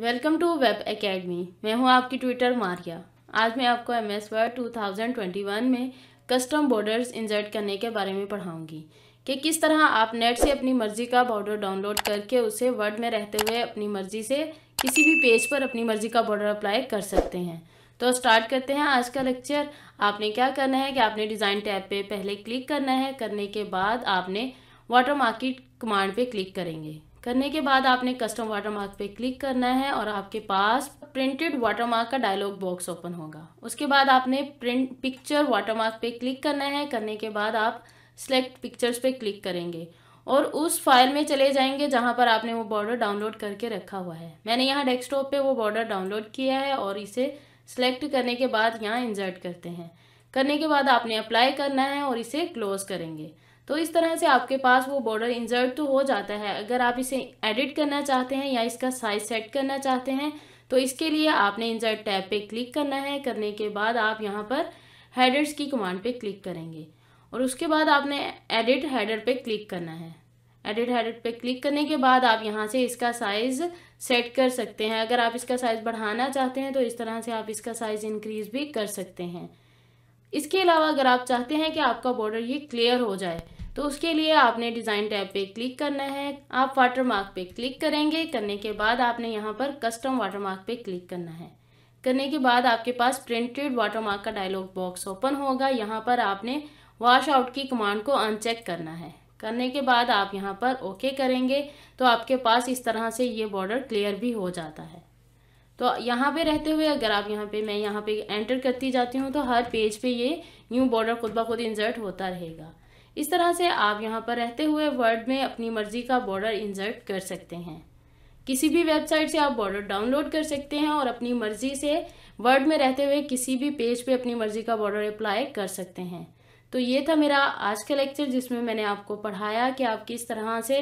welcome to web academy मैं हूं आपकी ट्विटर मारिया आज मैं आपको एम एस वर्ड टू में कस्टम बॉर्डर्स इंजर्ट करने के बारे में पढ़ाऊंगी कि किस तरह आप नेट से अपनी मर्ज़ी का बॉर्डर डाउनलोड करके उसे वर्ड में रहते हुए अपनी मर्ज़ी से किसी भी पेज पर अपनी मर्ज़ी का बॉर्डर अप्लाई कर सकते हैं तो स्टार्ट करते हैं आज का लेक्चर आपने क्या करना है कि आपने डिज़ाइन टैब पे पहले क्लिक करना है करने के बाद आपने वाटर मार्केट कमांड पे क्लिक करेंगे करने के बाद आपने कस्टम वाटरमार्क पे क्लिक करना है और आपके पास प्रिंटेड वाटरमार्क का डायलॉग बॉक्स ओपन होगा उसके बाद आपने प्रिंट पिक्चर वाटरमार्क पे क्लिक करना है करने के बाद आप सेलेक्ट पिक्चर्स पे क्लिक करेंगे और उस फाइल में चले जाएंगे जहाँ पर आपने वो बॉर्डर डाउनलोड करके रखा हुआ है मैंने यहाँ डेस्कटॉप पे वो बॉर्डर डाउनलोड किया है और इसे सेलेक्ट करने के बाद यहाँ इंसर्ट करते हैं करने के बाद आपने अप्लाई करना है और इसे क्लोज करेंगे तो इस तरह से आपके पास वो बॉर्डर इंजर्ट तो हो जाता है अगर आप इसे एडिट करना चाहते हैं या इसका साइज सेट करना चाहते हैं तो इसके लिए आपने इंजर्ट टैब पे क्लिक करना है करने के बाद आप यहाँ पर हेडर्स की कमांड पे क्लिक करेंगे और उसके बाद आपने एडिट हेडर पे क्लिक करना है एडिट हेडर पे क्लिक करने के बाद आप यहाँ से इसका साइज़ सेट कर सकते हैं अगर आप इसका साइज़ बढ़ाना चाहते हैं तो इस तरह से आप इसका साइज़ इंक्रीज़ भी कर सकते हैं इसके अलावा अगर आप चाहते हैं कि आपका बॉर्डर ये क्लियर हो जाए तो उसके लिए आपने डिज़ाइन टैब पे क्लिक करना है आप वाटरमार्क पे क्लिक करेंगे करने के बाद आपने यहाँ पर कस्टम वाटरमार्क पे क्लिक करना है करने के बाद आपके पास प्रिंटेड वाटरमार्क का डायलॉग बॉक्स ओपन होगा यहाँ पर आपने वॉश आउट की कमांड को अनचेक करना है करने के बाद आप यहाँ पर ओके करेंगे तो आपके पास इस तरह से ये बॉर्डर क्लियर भी हो जाता है तो यहाँ पे रहते हुए अगर आप यहाँ पे मैं यहाँ पे एंटर करती जाती हूँ तो हर पेज पे ये न्यू बॉर्डर खुद ब खुद इंसर्ट होता रहेगा इस तरह से आप यहाँ पर रहते हुए वर्ड में अपनी मर्ज़ी का बॉर्डर इंसर्ट कर सकते हैं किसी भी वेबसाइट से आप बॉर्डर डाउनलोड कर सकते हैं और अपनी मर्ज़ी से वर्ड में रहते हुए किसी भी पेज पे अपनी मर्ज़ी का बॉर्डर अप्लाई कर सकते हैं तो ये था मेरा आज का लेक्चर जिसमें मैंने आपको पढ़ाया कि आप किस तरह से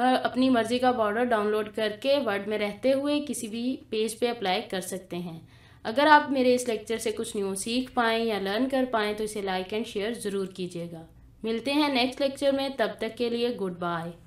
अपनी मर्ज़ी का बॉर्डर डाउनलोड करके वर्ड में रहते हुए किसी भी पेज पे अप्लाई कर सकते हैं अगर आप मेरे इस लेक्चर से कुछ न्यू सीख पाएँ या लर्न कर पाएँ तो इसे लाइक एंड शेयर ज़रूर कीजिएगा मिलते हैं नेक्स्ट लेक्चर में तब तक के लिए गुड बाय